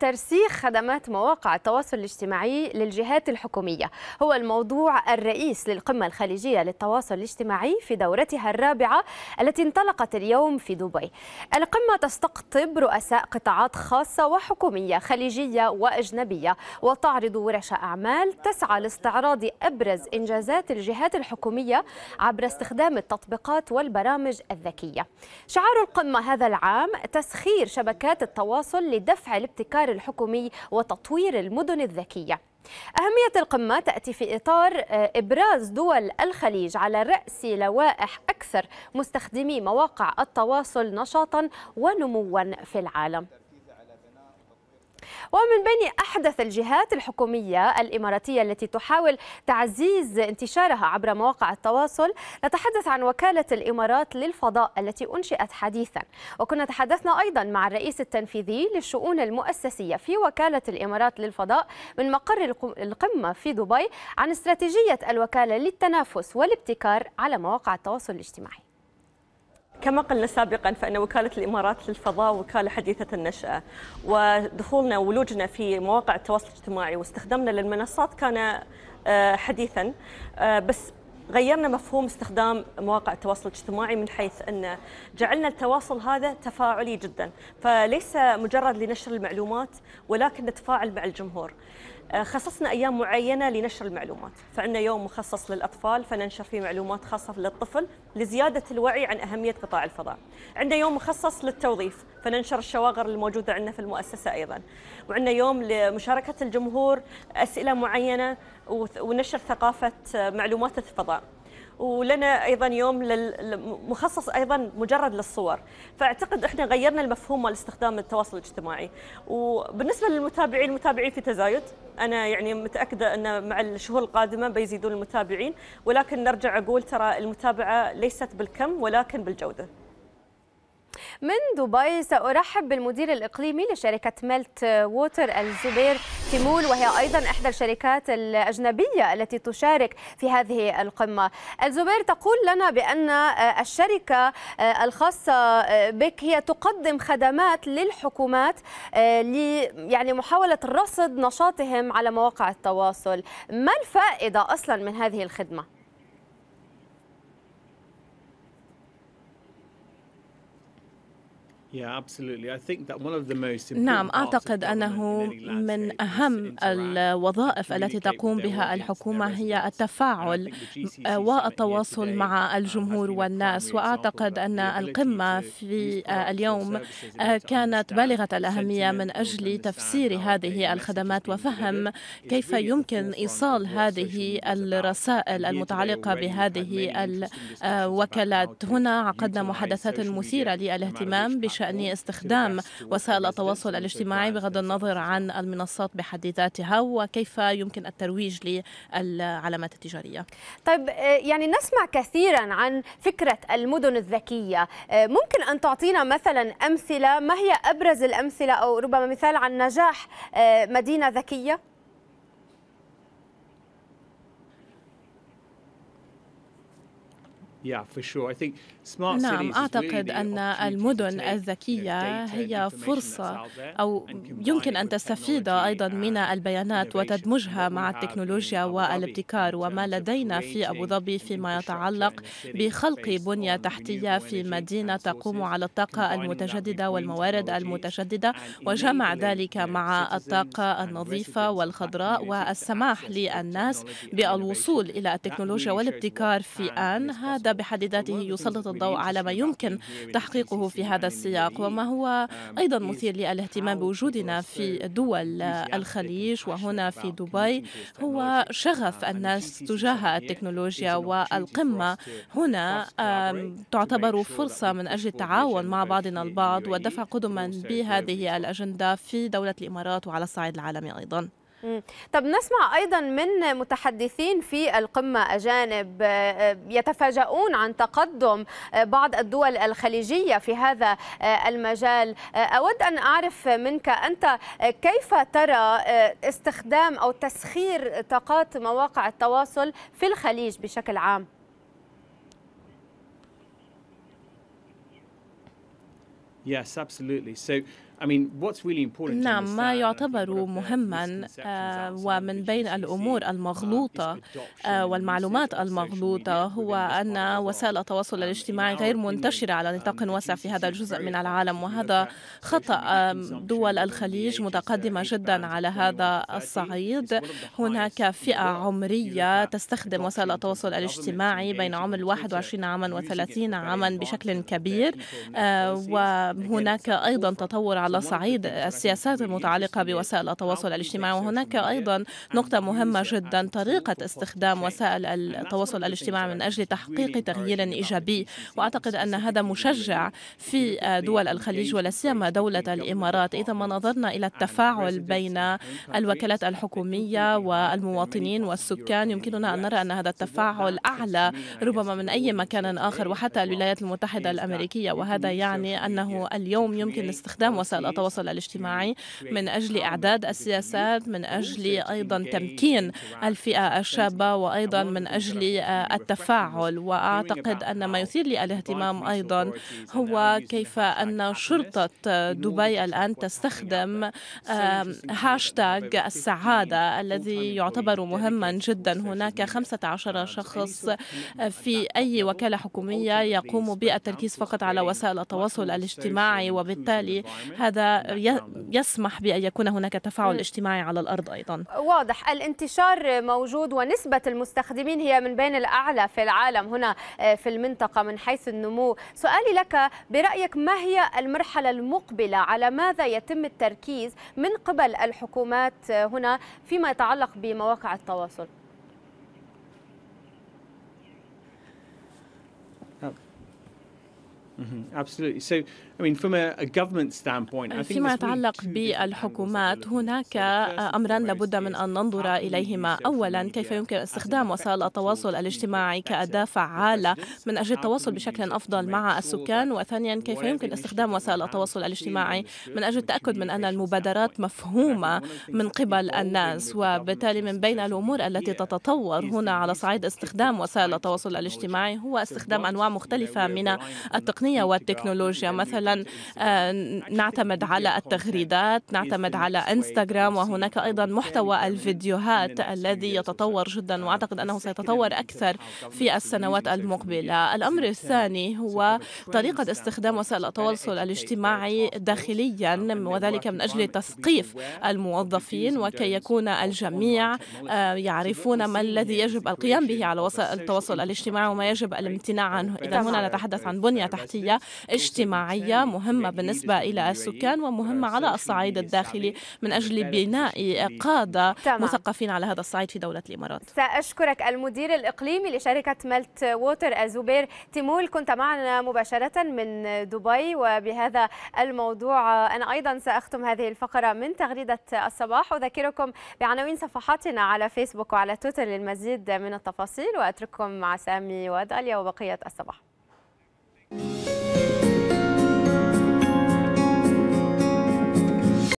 ترسيخ خدمات مواقع التواصل الاجتماعي للجهات الحكومية هو الموضوع الرئيس للقمة الخليجية للتواصل الاجتماعي في دورتها الرابعة التي انطلقت اليوم في دبي القمة تستقطب رؤساء قطاعات خاصة وحكومية خليجية وأجنبية وتعرض ورش أعمال تسعى لاستعراض أبرز إنجازات الجهات الحكومية عبر استخدام التطبيقات والبرامج الذكية شعار القمة هذا العام تسخير شبكات التواصل لدفع الابتكار الاستثمار الحكومي وتطوير المدن الذكية أهمية القمة تأتي في إطار آه، إبراز دول الخليج على رأس لوائح أكثر مستخدمي مواقع التواصل نشاطا ونموا في العالم ومن بين أحدث الجهات الحكومية الإماراتية التي تحاول تعزيز انتشارها عبر مواقع التواصل نتحدث عن وكالة الإمارات للفضاء التي أنشئت حديثا وكنا تحدثنا أيضا مع الرئيس التنفيذي للشؤون المؤسسية في وكالة الإمارات للفضاء من مقر القمة في دبي عن استراتيجية الوكالة للتنافس والابتكار على مواقع التواصل الاجتماعي كما قلنا سابقا فان وكاله الامارات للفضاء وكاله حديثه النشاه ودخولنا ولوجنا في مواقع التواصل الاجتماعي واستخدامنا للمنصات كان آه، حديثا آه، بس غيرنا مفهوم استخدام مواقع التواصل الاجتماعي من حيث ان جعلنا التواصل هذا تفاعلي جدا فليس مجرد لنشر المعلومات ولكن نتفاعل مع الجمهور آه، خصصنا ايام معينه لنشر المعلومات، فعندنا يوم مخصص للاطفال فننشر فيه معلومات خاصه للطفل لزياده الوعي عن اهميه قطاع الفضاء. عندنا يوم مخصص للتوظيف فننشر الشواغر الموجوده عندنا في المؤسسه ايضا. وعندنا يوم لمشاركه الجمهور اسئله معينه ونشر ثقافه آه، معلومات الفضاء. ولنا ايضا يوم مخصص ايضا مجرد للصور فاعتقد احنا غيرنا المفهوم مال استخدام التواصل الاجتماعي وبالنسبه للمتابعين المتابعين في تزايد انا يعني متاكده ان مع الشهور القادمه بيزيدون المتابعين ولكن نرجع اقول ترى المتابعه ليست بالكم ولكن بالجوده من دبي سأرحب بالمدير الإقليمي لشركة ميلت ووتر الزبير تيمول وهي أيضا إحدى الشركات الأجنبية التي تشارك في هذه القمة الزبير تقول لنا بأن الشركة الخاصة بك هي تقدم خدمات للحكومات آه، يعني محاولة رصد نشاطهم على مواقع التواصل ما الفائدة أصلا من هذه الخدمة؟ نعم أعتقد أنه من أهم الوظائف التي تقوم بها الحكومة هي التفاعل والتواصل مع um, الجمهور والناس وأعتقد أن القمة في اليوم آه، كانت بالغة الأهمية من أجل تفسير هذه الخدمات وفهم كيف يمكن إيصال هذه الرسائل المتعلقة بهذه الوكالات آه، هنا عقدنا محادثات مثيرة للاهتمام بشأن بشأن استخدام وسائل التواصل الاجتماعي بغض النظر عن المنصات بحد ذاتها وكيف يمكن الترويج للعلامات التجارية طيب آه، يعني نسمع كثيرا عن فكرة المدن الذكية آه، ممكن أن تعطينا مثلا أمثلة ما هي أبرز الأمثلة أو ربما مثال عن نجاح آه، مدينة ذكية؟ نعم أعتقد أن المدن الذكية هي فرصة أو يمكن أن تستفيد أيضا من البيانات وتدمجها مع التكنولوجيا والابتكار وما لدينا في أبو ظبي فيما يتعلق بخلق بنية تحتية في مدينة تقوم على الطاقة المتجددة والموارد المتجددة وجمع ذلك مع الطاقة النظيفة والخضراء والسماح للناس بالوصول إلى التكنولوجيا والابتكار في آن هذا بحد ذاته يسلط الضوء على ما يمكن تحقيقه في هذا السياق وما هو أيضا مثير للاهتمام بوجودنا في دول الخليج وهنا في دبي هو شغف الناس تجاه التكنولوجيا والقمة هنا تعتبر فرصة من أجل التعاون مع بعضنا البعض ودفع قدما بهذه الأجندة في دولة الإمارات وعلى الصعيد العالمي أيضا طب نسمع أيضا من متحدثين في القمة أجانب آه، آه، يتفاجؤون عن تقدم آه، بعض الدول الخليجية في هذا المجال أود أن أعرف منك أنت كيف ترى استخدام أو تسخير طاقات مواقع التواصل في الخليج بشكل عام؟ Yes, absolutely. So نعم ما يعتبر مهما آه، ومن بين الامور uh, المغلوطه آه، والمعلومات المغلوطه هو ان وسائل التواصل um, الاجتماعي غير منتشره على نطاق واسع في هذا الجزء من العالم وهذا خطا دول الخليج متقدمه جدا على هذا الصعيد هناك فئه عمريه تستخدم وسائل التواصل الاجتماعي بين عمر 21 عاما و30 عاما بشكل كبير وهناك ايضا تطور على صعيد السياسات المتعلقة بوسائل التواصل الاجتماعي وهناك أيضا نقطة مهمة جدا طريقة استخدام وسائل التواصل الاجتماعي من أجل تحقيق تغيير إيجابي وأعتقد أن هذا مشجع في دول الخليج ولا سيما دولة الإمارات إذا ما نظرنا إلى التفاعل بين الوكالات الحكومية والمواطنين والسكان يمكننا أن نرى أن هذا التفاعل أعلى ربما من أي مكان آخر وحتى الولايات المتحدة الأمريكية وهذا يعني أنه اليوم يمكن استخدام وسائل وسائل التواصل الاجتماعي من أجل إعداد السياسات من أجل أيضا تمكين الفئة الشابة وأيضا من أجل آه، التفاعل وأعتقد أن ما يثير لي الاهتمام أيضا هو كيف أن شرطة دبي الآن تستخدم هاشتاج السعادة الذي يعتبر مهما جدا هناك 15 شخص في أي وكالة حكومية يقوم بالتركيز فقط على وسائل التواصل الاجتماعي وبالتالي هذا نعم. يسمح بأن يكون هناك تفاعل اجتماعي على الأرض أيضا واضح الانتشار موجود ونسبة المستخدمين هي من بين الأعلى في العالم هنا آه، في المنطقة من حيث النمو سؤالي لك برأيك ما هي المرحلة المقبلة على ماذا يتم التركيز من قبل الحكومات آه، هنا فيما يتعلق بمواقع التواصل آه، Mm-hmm. فيما يتعلق بالحكومات هناك أمرا لابد من أن ننظر إليهما أولا كيف يمكن استخدام وسائل التواصل الاجتماعي كأداة فعالة من أجل التواصل بشكل أفضل مع السكان وثانيا كيف يمكن استخدام وسائل التواصل الاجتماعي من أجل التأكد من أن المبادرات مفهومة من قبل الناس وبالتالي من بين الأمور التي تتطور هنا على صعيد استخدام وسائل التواصل الاجتماعي هو استخدام أنواع مختلفة من التقنية التقنية والتكنولوجيا مثلا آه، نعتمد على التغريدات نعتمد على انستغرام وهناك أيضا محتوى الفيديوهات الذي يتطور جدا آه، وأعتقد أنه سيتطور أكثر في السنوات المقبلة الأمر الثاني هو طريقة استخدام وسائل التواصل الاجتماعي داخليا آه، وذلك من أجل تثقيف الموظفين وكي يكون الجميع يعرفون ما الذي يجب القيام به على وسائل التواصل الاجتماعي وما يجب الامتناع عنه إذا هنا نتحدث عن بنية تحتية سياسية اجتماعية مهمة بالنسبة إلى السكان ومهمة على الصعيد الداخلي من أجل بناء قادة مثقفين على هذا الصعيد في دولة الإمارات سأشكرك المدير الإقليمي لشركة ملت ووتر الزبير تيمول كنت معنا مباشرة من دبي وبهذا الموضوع أنا أيضا سأختم هذه الفقرة من تغريدة الصباح أذكركم بعناوين صفحاتنا على فيسبوك وعلى تويتر للمزيد من التفاصيل وأترككم مع سامي وداليا وبقية الصباح